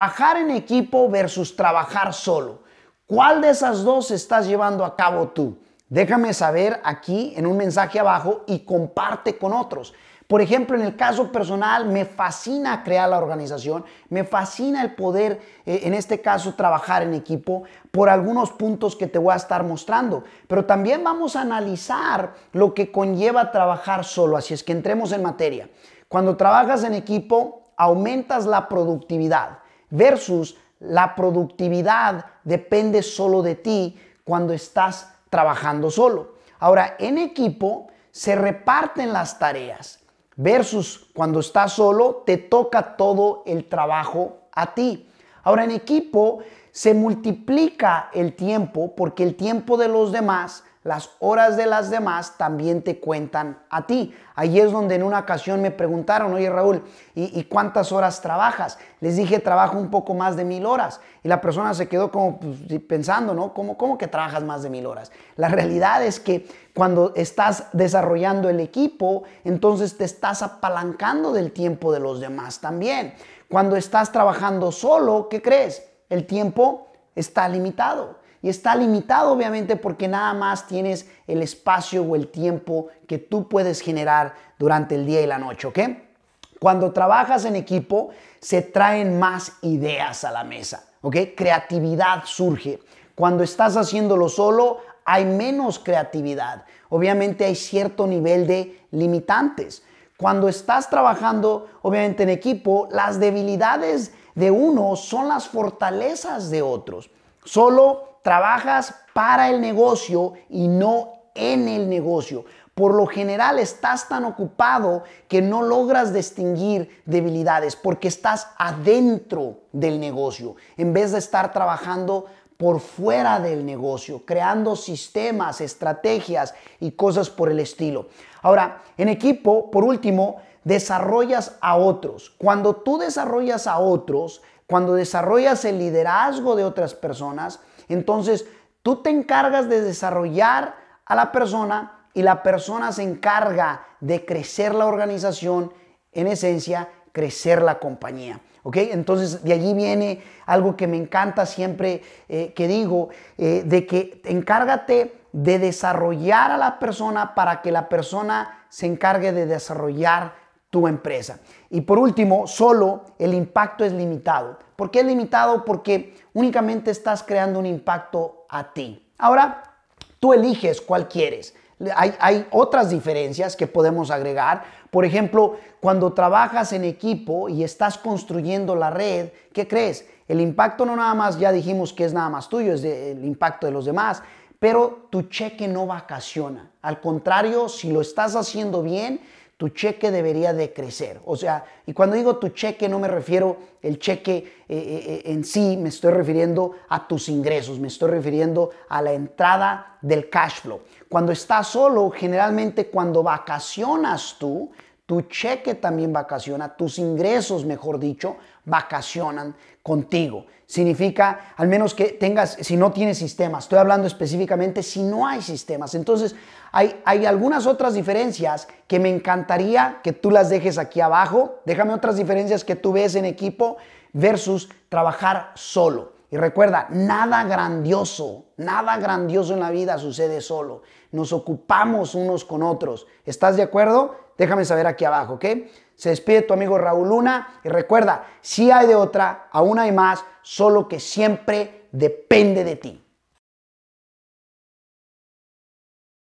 Trabajar en equipo versus trabajar solo. ¿Cuál de esas dos estás llevando a cabo tú? Déjame saber aquí en un mensaje abajo y comparte con otros. Por ejemplo, en el caso personal, me fascina crear la organización, me fascina el poder, eh, en este caso, trabajar en equipo por algunos puntos que te voy a estar mostrando. Pero también vamos a analizar lo que conlleva trabajar solo, así es que entremos en materia. Cuando trabajas en equipo, aumentas la productividad versus la productividad depende solo de ti cuando estás trabajando solo. Ahora, en equipo se reparten las tareas versus cuando estás solo te toca todo el trabajo a ti. Ahora, en equipo se multiplica el tiempo porque el tiempo de los demás las horas de las demás también te cuentan a ti. Ahí es donde en una ocasión me preguntaron, oye Raúl, ¿y, cuántas horas trabajas? Les dije, trabajo un poco más de mil horas. Y la persona se quedó como pues, pensando, ¿no? ¿Cómo, cómo que trabajas más de mil horas? La realidad es que cuando estás desarrollando el equipo, entonces te estás apalancando del tiempo de los demás también. Cuando estás trabajando solo, ¿qué crees? El tiempo está limitado y está limitado obviamente porque nada más tienes el espacio o el tiempo que tú puedes generar durante el día y la noche, ¿ok? Cuando trabajas en equipo, se traen más ideas a la mesa, ¿ok? Creatividad surge. Cuando estás haciéndolo solo, hay menos creatividad. Obviamente hay cierto nivel de limitantes. Cuando estás trabajando, obviamente en equipo, las debilidades de uno son las fortalezas de otros. Solo trabajas para el negocio y no en el negocio. Por lo general estás tan ocupado que no logras distinguir debilidades porque estás adentro del negocio en vez de estar trabajando por fuera del negocio, creando sistemas, estrategias y cosas por el estilo. Ahora, en equipo, por último, desarrollas a otros. Cuando tú desarrollas a otros, cuando desarrollas el liderazgo de otras personas, entonces, tú te encargas de desarrollar a la persona y la persona se encarga de crecer la organización, en esencia, crecer la compañía. ¿Ok? Entonces de allí viene algo que me encanta siempre eh, que digo, eh, de que encárgate de desarrollar a la persona para que la persona se encargue de desarrollar tu empresa. Y por último, solo el impacto es limitado. ¿Por qué es limitado? Porque únicamente estás creando un impacto a ti. Ahora, tú eliges cuál quieres. Hay, otras diferencias que podemos agregar. Por ejemplo, cuando trabajas en equipo y estás construyendo la red, ¿qué crees? El impacto no nada más, ya dijimos que es nada más tuyo, es el impacto de los demás, pero tu cheque no vacaciona. Al contrario, si lo estás haciendo bien, tu cheque debería de crecer. O sea, y cuando digo tu cheque no me refiero el cheque eh, eh, eh, en sí, me estoy refiriendo a tus ingresos, me estoy refiriendo a la entrada del cash flow. Cuando estás solo, generalmente cuando vacacionas tú, tu cheque también vacaciona, tus ingresos, mejor dicho, vacacionan contigo. Significa, al menos que tengas, si no tienes sistemas, estoy hablando específicamente si no hay sistemas. Entonces, hay, hay algunas otras diferencias que me encantaría que tú las dejes aquí abajo. Déjame otras diferencias que tú ves en equipo versus trabajar solo. Y recuerda, nada grandioso, nada grandioso en la vida sucede solo. Nos ocupamos unos con otros. ¿Estás de acuerdo? Déjame saber aquí abajo, ¿ok? Se despide tu amigo Raúl Luna y recuerda, si hay de otra, aún hay más, solo que siempre depende de ti.